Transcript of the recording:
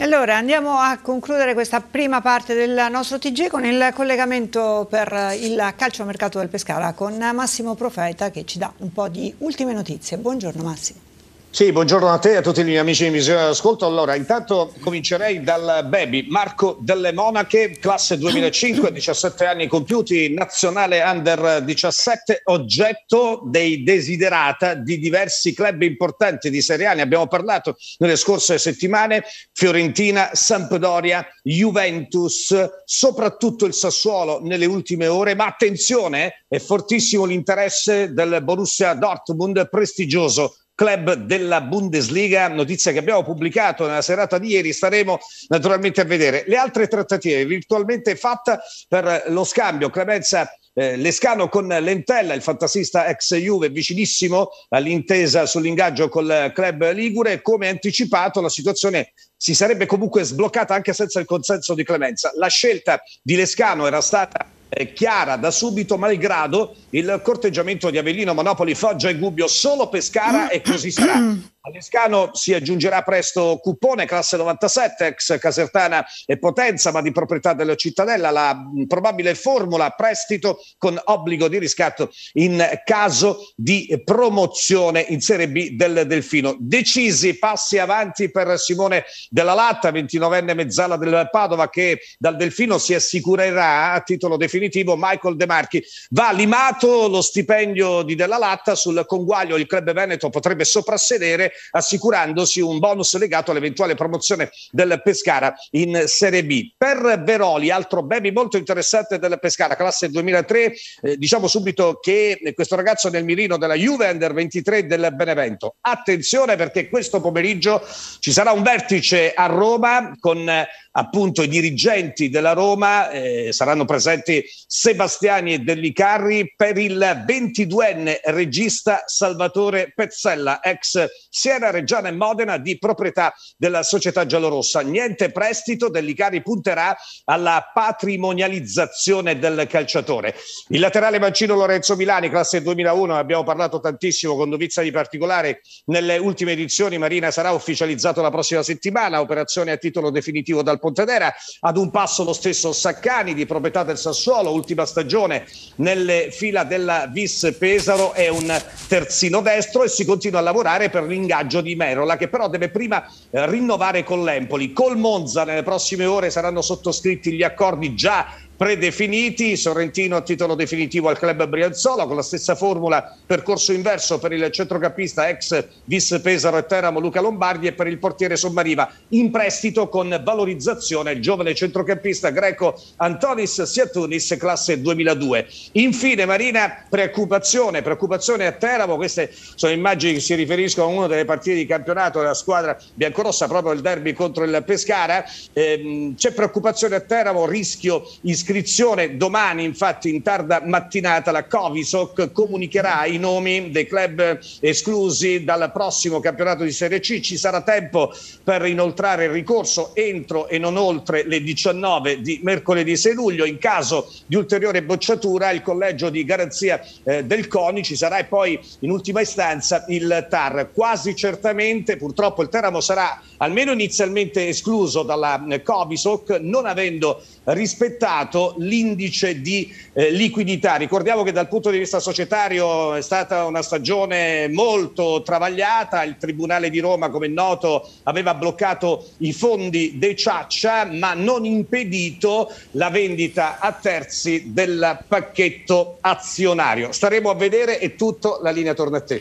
E allora andiamo a concludere questa prima parte del nostro TG con il collegamento per il calciomercato del Pescara con Massimo Profeta che ci dà un po' di ultime notizie. Buongiorno Massimo. Sì, buongiorno a te e a tutti gli amici di Visione d'Ascolto. Allora, intanto comincerei dal baby Marco Delle Monache, classe 2005, 17 anni compiuti, nazionale under 17, oggetto dei desiderata di diversi club importanti di Serie A. Ne abbiamo parlato nelle scorse settimane, Fiorentina, Sampdoria, Juventus, soprattutto il Sassuolo nelle ultime ore, ma attenzione, è fortissimo l'interesse del Borussia Dortmund, prestigioso club della Bundesliga, notizia che abbiamo pubblicato nella serata di ieri, staremo naturalmente a vedere le altre trattative virtualmente fatte per lo scambio Clemenza eh, Lescano con Lentella, il fantasista ex Juve vicinissimo all'intesa sull'ingaggio col club Ligure, come anticipato la situazione si sarebbe comunque sbloccata anche senza il consenso di Clemenza. La scelta di Lescano era stata eh, chiara da subito, malgrado il corteggiamento di Avellino, Monopoli, Foggia e Gubbio. Solo Pescara e così sarà. All'Escano si aggiungerà presto Cupone, classe 97, ex Casertana e Potenza, ma di proprietà della cittadella, la probabile formula prestito con obbligo di riscatto in caso di promozione in Serie B del Delfino. Decisi passi avanti per Simone Della Latta, 29enne mezzala del Padova, che dal Delfino si assicurerà a titolo definitivo Michael De Marchi. Va limato lo stipendio di Della Latta sul conguaglio, il club Veneto potrebbe soprassedere assicurandosi un bonus legato all'eventuale promozione del Pescara in Serie B. Per Veroli, altro baby molto interessante del Pescara, classe 2003, eh, diciamo subito che questo ragazzo nel mirino della Juve Under 23 del Benevento. Attenzione perché questo pomeriggio ci sarà un vertice a Roma con appunto i dirigenti della Roma, eh, saranno presenti Sebastiani e Dellicarri per il 22enne regista Salvatore Pezzella, ex Siena, Reggiana e Modena di proprietà della società giallorossa. Niente prestito dell'Icari punterà alla patrimonializzazione del calciatore. Il laterale mancino Lorenzo Milani, classe 2001, abbiamo parlato tantissimo con dovizia di particolare nelle ultime edizioni. Marina sarà ufficializzato la prossima settimana, operazione a titolo definitivo dal Pontedera. Ad un passo lo stesso Saccani di proprietà del Sassuolo, ultima stagione nelle fila della Vis Pesaro, è un terzino destro e si continua a lavorare per l'ingresso ingaggio di Merola che però deve prima eh, rinnovare con l'Empoli. Col Monza nelle prossime ore saranno sottoscritti gli accordi già predefiniti. Sorrentino a titolo definitivo al club Brianzola con la stessa formula percorso inverso per il centrocampista ex Vis Pesaro e Teramo Luca Lombardi e per il portiere Sommariva in prestito con valorizzazione il giovane centrocampista greco Antonis Siatunis classe 2002. Infine Marina preoccupazione, preoccupazione a Teramo, queste sono immagini che si riferiscono a una delle partite di campionato della squadra biancorossa proprio il derby contro il Pescara. Ehm, c'è preoccupazione a Teramo, rischio iscritto iscrizione. Domani, infatti, in tarda mattinata, la Covisoc comunicherà i nomi dei club esclusi dal prossimo campionato di Serie C. Ci sarà tempo per inoltrare il ricorso entro e non oltre le 19 di mercoledì 6 luglio. In caso di ulteriore bocciatura, il collegio di garanzia eh, del CONI ci sarà e poi, in ultima istanza, il TAR. Quasi certamente, purtroppo, il Teramo sarà almeno inizialmente escluso dalla eh, Covisoc, non avendo rispettato aumentato l'indice di eh, liquidità. Ricordiamo che dal punto di vista societario è stata una stagione molto travagliata, il Tribunale di Roma come noto aveva bloccato i fondi dei Ciaccia ma non impedito la vendita a terzi del pacchetto azionario. Staremo a vedere e tutto, la linea torna a te.